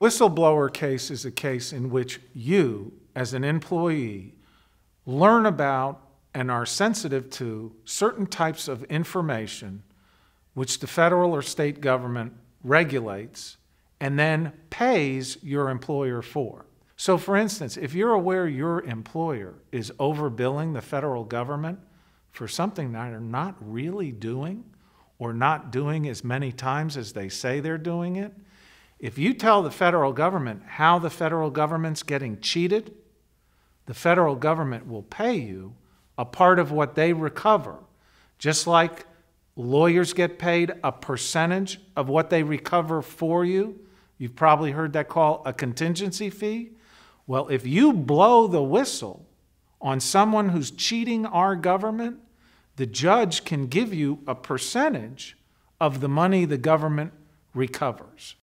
Whistleblower case is a case in which you, as an employee, learn about and are sensitive to certain types of information which the federal or state government regulates and then pays your employer for. So, for instance, if you're aware your employer is overbilling the federal government for something that they're not really doing or not doing as many times as they say they're doing it, if you tell the federal government how the federal government's getting cheated, the federal government will pay you a part of what they recover, just like lawyers get paid a percentage of what they recover for you. You've probably heard that called a contingency fee. Well, if you blow the whistle on someone who's cheating our government, the judge can give you a percentage of the money the government recovers.